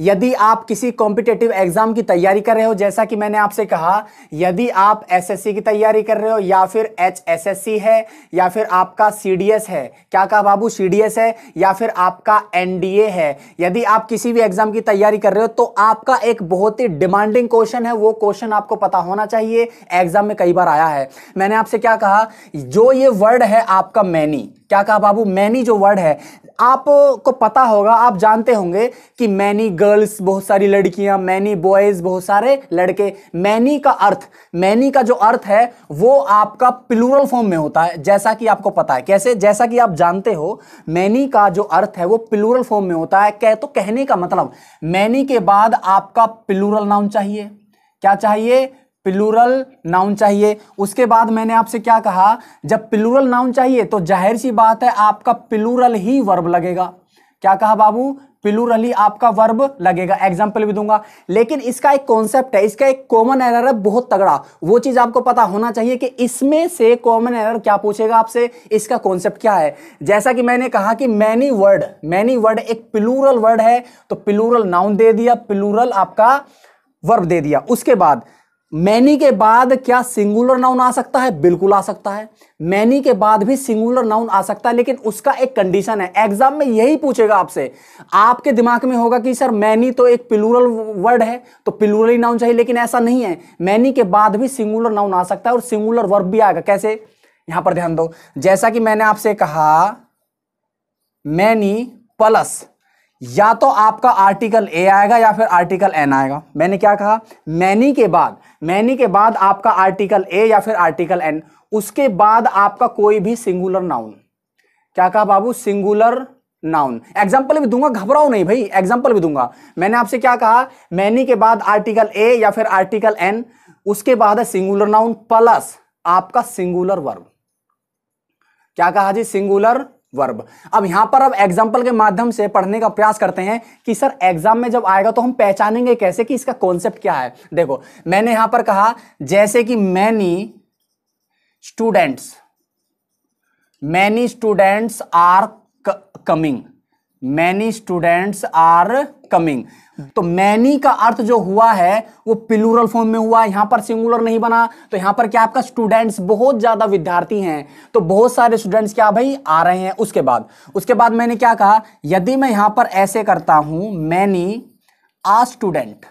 यदि आप किसी कॉम्पिटेटिव एग्जाम की तैयारी कर रहे हो जैसा कि मैंने आपसे कहा यदि आप एसएससी की तैयारी कर रहे हो या फिर एचएसएससी है या फिर आपका सीडीएस है क्या कहा बाबू सीडीएस है या फिर आपका एनडीए है यदि आप किसी भी एग्जाम की तैयारी कर रहे हो तो आपका एक बहुत ही डिमांडिंग क्वेश्चन है वो क्वेश्चन आपको पता होना चाहिए एग्जाम में कई बार आया है मैंने आपसे क्या कहा जो ये वर्ड है आपका मैनी क्या कहा बाबू मैनी जो वर्ड है आपको पता होगा आप जानते होंगे कि मैनी गर्ल्स बहुत सारी लड़कियां मैनी बॉयज बहुत सारे लड़के मैनी का अर्थ मैनी का जो अर्थ है वो आपका प्लूरल फॉर्म में होता है जैसा कि आपको पता है कैसे जैसा कि आप जानते हो मैनी का जो अर्थ है वो प्लूरल फॉर्म में होता है कह तो कहने का मतलब मैनी के बाद आपका प्लूरल नाउन चाहिए क्या चाहिए प्लूरल नाउन चाहिए उसके बाद मैंने आपसे क्या कहा जब प्लूरल नाउन चाहिए तो जाहिर सी बात है आपका प्लूरल ही वर्ब लगेगा क्या कहा बाबू प्लूरल ही आपका वर्ब लगेगा एग्जाम्पल भी दूंगा लेकिन इसका एक कॉन्सेप्ट है इसका एक कॉमन एरर है बहुत तगड़ा वो चीज़ आपको पता होना चाहिए कि इसमें से कॉमन एरर क्या पूछेगा आपसे इसका कॉन्सेप्ट क्या है जैसा कि मैंने कहा कि मैनी वर्ड मैनी वर्ड एक प्लूरल वर्ड है तो प्लूरल नाउन दे दिया प्लूरल आपका वर्ब दे दिया उसके बाद मैनी के बाद क्या सिंगुलर नाउन आ सकता है बिल्कुल आ सकता है मैनी के बाद भी सिंगुलर नाउन आ सकता है लेकिन उसका एक कंडीशन है एग्जाम में यही पूछेगा आपसे आपके दिमाग में होगा कि सर मैनी तो एक प्लूरल वर्ड है तो प्लूरली नाउन चाहिए लेकिन ऐसा नहीं है मैनी के बाद भी सिंगुलर नाउन आ सकता है और सिंगुलर वर्ब भी आएगा कैसे यहां पर ध्यान दो जैसा कि मैंने आपसे कहा मैनी प्लस या तो आपका आर्टिकल ए आएगा या फिर आर्टिकल एन आएगा मैंने क्या कहा मैनी के बाद मैनी के बाद आपका आर्टिकल ए या फिर आर्टिकल एन उसके बाद आपका कोई भी सिंगुलर नाउन क्या कहा बाबू सिंगुलर नाउन एग्जाम्पल भी दूंगा घबराओ नहीं भाई एग्जाम्पल भी दूंगा मैंने आपसे क्या कहा मैनी के बाद आर्टिकल ए या फिर आर्टिकल एन उसके बाद है सिंगुलर नाउन प्लस आपका सिंगुलर वर्ब क्या कहा जी सिंगुलर वर्ब अब यहां पर अब एग्जाम्पल के माध्यम से पढ़ने का प्रयास करते हैं कि सर एग्जाम में जब आएगा तो हम पहचानेंगे कैसे कि इसका कॉन्सेप्ट क्या है देखो मैंने यहां पर कहा जैसे कि many students many students are coming many students are coming तो मैनी का अर्थ जो हुआ है वो पिलुरल फॉर्म में हुआ यहां पर सिंगुलर नहीं बना तो यहां पर क्या आपका स्टूडेंट्स बहुत ज़्यादा विद्यार्थी हैं तो बहुत सारे स्टूडेंट्स क्या भाई आ रहे हैं उसके बाद उसके बाद मैंने क्या कहा यदि मैं यहां पर ऐसे करता हूं many a student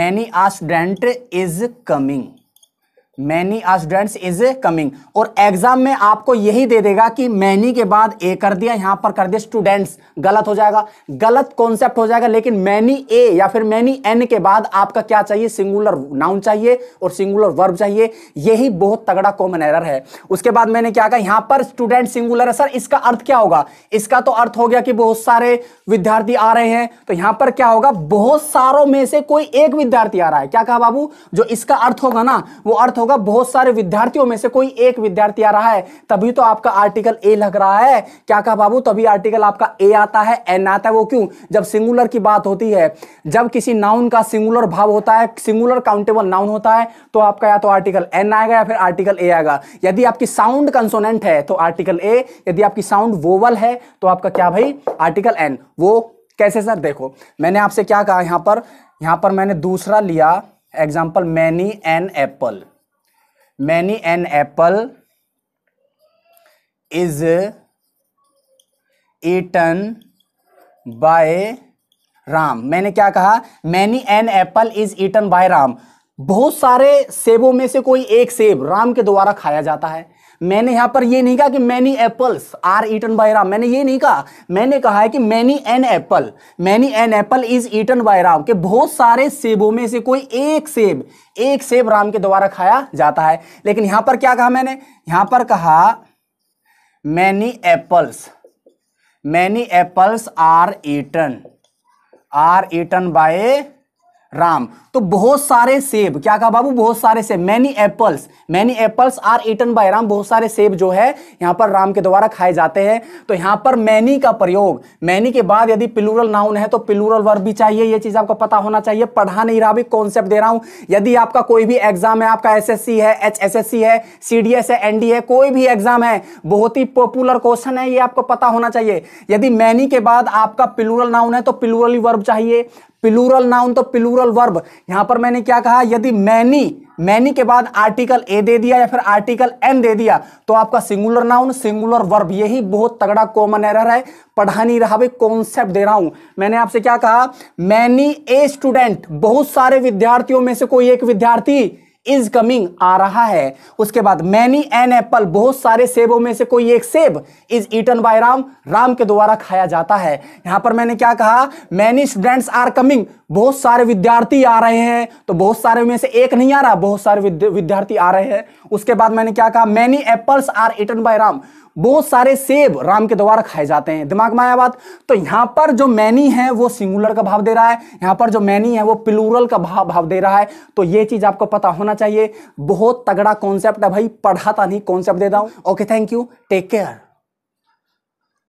many a student is coming many students is coming और एग्जाम में आपको यही दे देगा कि मैनी के बाद ए कर दिया यहां पर कर दिया स्टूडेंट्स गलत हो जाएगा गलत कॉन्सेप्ट हो जाएगा लेकिन मैनी ए या फिर मैनी एन के बाद आपका क्या चाहिए सिंगुलर नाउन चाहिए और सिंगुलर वर्ब चाहिए यही बहुत तगड़ा कॉमन एरर है उसके बाद मैंने क्या कहा यहां पर स्टूडेंट सिंगुलर है सर इसका अर्थ क्या होगा इसका तो अर्थ हो गया कि बहुत सारे विद्यार्थी आ रहे हैं तो यहां पर क्या होगा बहुत सारों में से कोई एक विद्यार्थी आ रहा है क्या कहा बाबू जो इसका अर्थ होगा ना वो अर्थ होगा बहुत सारे विद्यार्थियों में से कोई एक विद्यार्थी आ रहा है तभी तो आपका आर्टिकल ए लग रहा है क्या कहा बाबू तभी आर्टिकल आपका ए आता है एन आता है वो क्यों जब सिंगुलर की बात होती है जब किसी नाउन का सिंगुलर भाव होता है सिंगुलर काउंटेबल नाउन होता है तो आपका या तो आर्टिकल एन आएगा या फिर आर्टिकल ए आएगा यदि आपकी साउंड कंसोनेंट है तो आर्टिकल ए यदि आपकी साउंड वोवल है तो आपका क्या भाई आर्टिकल एन वो कैसे सर देखो मैंने आपसे क्या कहा यहां पर यहां पर मैंने दूसरा लिया example many an apple many an apple is eaten by Ram मैंने क्या कहा many an apple is eaten by Ram बहुत सारे सेबों में से कोई एक सेब राम के द्वारा खाया जाता है मैंने यहां पर ये नहीं कहा कि many apples are eaten by Ram मैंने ये नहीं कहा मैंने कहा है कि many an apple many an apple is eaten by Ram के बहुत सारे सेबों में से कोई एक सेब एक सेब राम के द्वारा खाया जाता है लेकिन यहां पर क्या कहा मैंने यहां पर कहा many apples many apples are eaten are eaten by Ram तो बहुत सारे सेब क्या कहा बाबू बहुत सारे सेब many apples many apples are eaten by Ram बहुत सारे सेब जो है यहां पर राम के द्वारा खाए जाते हैं तो यहां पर मैनी का प्रयोग मैनी के बाद यदि पिलूरल नाउन है तो पिलूरल वर्ब भी चाहिए यह चीज आपको पता होना चाहिए पढ़ा नहीं रहा भी कॉन्सेप्ट दे रहा हूं यदि आपका कोई भी एग्जाम है आपका सी है सी है एस है एनडी है कोई भी एग्जाम है बहुत ही पॉपुलर क्वेश्चन है ये आपको पता होना चाहिए यदि मैनी के बाद आपका पिलूरल नाउन है तो पिलूरली वर्ब चाहिए प्लूरल नाउन तो प्लूरल वर्ब यहां पर मैंने क्या कहा यदि मैनी मैनी के बाद आर्टिकल ए दे दिया या फिर आर्टिकल एन दे दिया तो आपका सिंगुलर नाउन सिंगुलर वर्ब यही बहुत तगड़ा कॉमन एरर है पढ़ा नहीं रहा भाई कॉन्सेप्ट दे रहा हूं मैंने आपसे क्या कहा मैनी ए स्टूडेंट बहुत सारे विद्यार्थियों में से कोई एक विद्यार्थी इज कमिंग आ रहा है उसके बाद मैनी एन एप्पल बहुत सारे सेबों में से कोई एक सेब is eaten by Ram Ram के द्वारा खाया जाता है यहां पर मैंने क्या कहा मैनी स्टूडेंट्स आर कमिंग बहुत सारे विद्यार्थी आ रहे हैं तो बहुत सारे में से एक नहीं आ रहा बहुत सारे विद्यार्थी आ रहे हैं उसके बाद मैंने क्या कहा many apples are eaten by Ram बहुत सारे सेब राम के द्वारा खाए जाते हैं दिमाग में आया बात तो यहां पर जो मैनी है वो सिंगुलर का भाव दे रहा है यहां पर जो मैनी है वो प्लूरल का भाव भाव दे रहा है तो ये चीज़ आपको पता होना चाहिए बहुत तगड़ा कॉन्सेप्ट है भाई पढ़ाता नहीं कॉन्सेप्ट देता हूं okay thank you take care